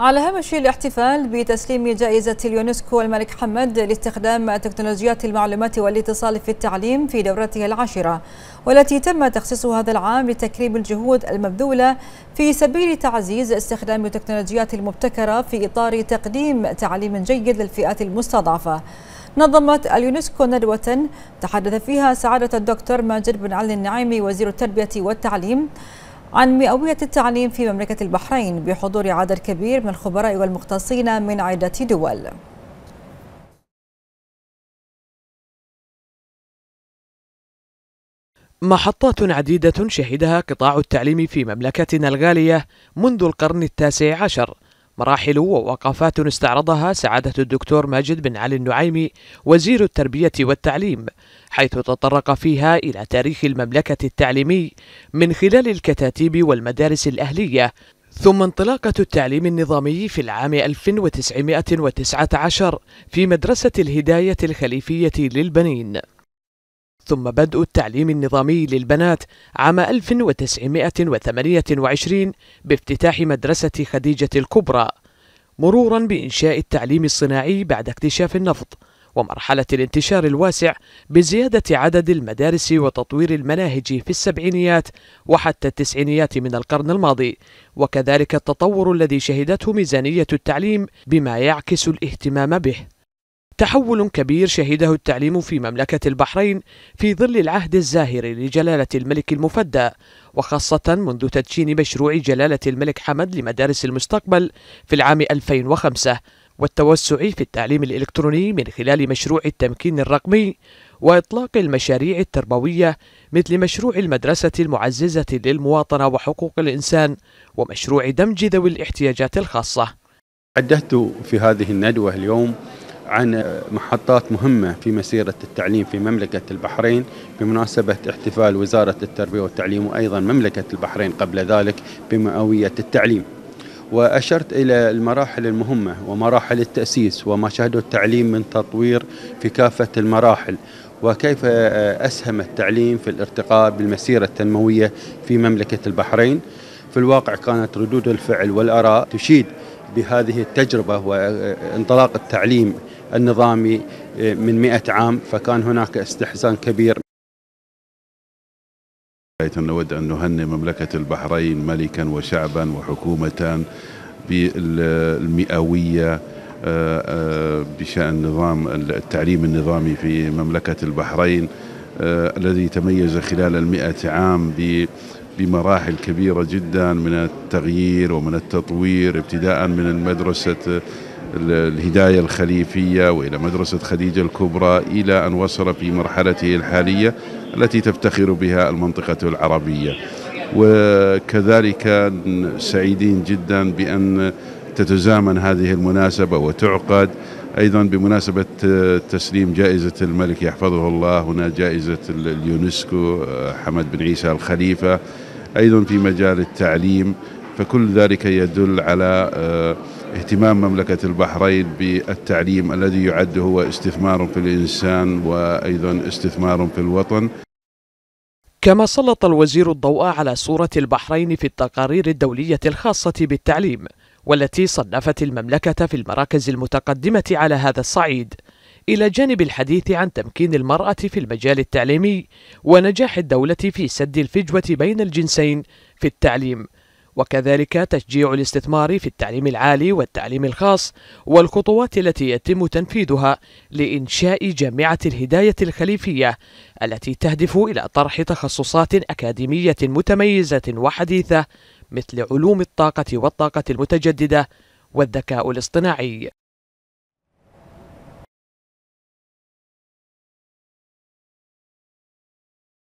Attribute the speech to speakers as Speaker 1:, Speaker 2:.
Speaker 1: على هامش الاحتفال بتسليم جائزة اليونسكو الملك حمد لاستخدام تكنولوجيات المعلومات والاتصال في التعليم في دورته العاشرة والتي تم تخصيصها هذا العام لتكريم الجهود المبذولة في سبيل تعزيز استخدام التكنولوجيات المبتكرة في إطار تقديم تعليم جيد للفئات المستضعفة نظمت اليونسكو ندوة تحدث فيها سعادة الدكتور ماجد بن علي النعيمي وزير التربية والتعليم عن مئوية التعليم في مملكة البحرين بحضور عدد كبير من الخبراء والمختصين من عدة دول
Speaker 2: محطات عديدة شهدها قطاع التعليم في مملكتنا الغالية منذ القرن التاسع عشر مراحل ووقفات استعرضها سعادة الدكتور ماجد بن علي النعيمي وزير التربية والتعليم حيث تطرق فيها إلى تاريخ المملكة التعليمي من خلال الكتاتيب والمدارس الأهلية ثم انطلاقة التعليم النظامي في العام 1919 في مدرسة الهداية الخليفية للبنين ثم بدء التعليم النظامي للبنات عام 1928 بافتتاح مدرسة خديجة الكبرى مرورا بإنشاء التعليم الصناعي بعد اكتشاف النفط ومرحلة الانتشار الواسع بزيادة عدد المدارس وتطوير المناهج في السبعينيات وحتى التسعينيات من القرن الماضي، وكذلك التطور الذي شهدته ميزانية التعليم بما يعكس الاهتمام به. تحول كبير شهده التعليم في مملكة البحرين في ظل العهد الزاهر لجلالة الملك المفدى وخاصة منذ تدشين مشروع جلالة الملك حمد لمدارس المستقبل في العام 2005 والتوسع في التعليم الإلكتروني من خلال مشروع التمكين الرقمي وإطلاق المشاريع التربوية مثل مشروع المدرسة المعززة للمواطنة وحقوق الإنسان ومشروع دمج ذوي الاحتياجات الخاصة.
Speaker 3: حدثت في هذه الندوة اليوم عن محطات مهمة في مسيرة التعليم في مملكة البحرين بمناسبة احتفال وزارة التربية والتعليم وأيضا مملكة البحرين قبل ذلك بمئوية التعليم وأشرت إلى المراحل المهمة ومراحل التأسيس وما شهده التعليم من تطوير في كافة المراحل وكيف أسهم التعليم في الارتقاء بالمسيرة التنموية في مملكة البحرين في الواقع كانت ردود الفعل والآراء تشيد بهذه التجربة وانطلاق التعليم النظامي من 100 عام فكان هناك استحسان كبير
Speaker 4: نود أن نهنئ مملكة البحرين ملكا وشعبا وحكومة بالمئوية آه، آه، بشأن نظام التعليم النظامي في مملكة البحرين آه، الذي تميز خلال المئة عام بمراحل كبيرة جدا من التغيير ومن التطوير ابتداء من المدرسة الهداية الخليفية وإلى مدرسة خديجة الكبرى إلى أن وصل في مرحلته الحالية التي تفتخر بها المنطقة العربية وكذلك سعيدين جدا بأن تتزامن هذه المناسبة وتعقد أيضا بمناسبة تسليم جائزة الملك يحفظه الله هنا جائزة اليونسكو آه، حمد بن عيسى الخليفة أيضا في مجال التعليم فكل ذلك يدل على آه، اهتمام مملكة البحرين بالتعليم الذي يعد هو استثمار في الإنسان وأيضا استثمار في الوطن
Speaker 2: كما سلط الوزير الضوء على صورة البحرين في التقارير الدولية الخاصة بالتعليم والتي صنفت المملكة في المراكز المتقدمة على هذا الصعيد إلى جانب الحديث عن تمكين المرأة في المجال التعليمي ونجاح الدولة في سد الفجوة بين الجنسين في التعليم وكذلك تشجيع الاستثمار في التعليم العالي والتعليم الخاص والخطوات التي يتم تنفيذها لإنشاء جامعة الهداية الخليفية التي تهدف إلى طرح تخصصات أكاديمية متميزة وحديثة مثل علوم الطاقة والطاقة المتجددة والذكاء الاصطناعي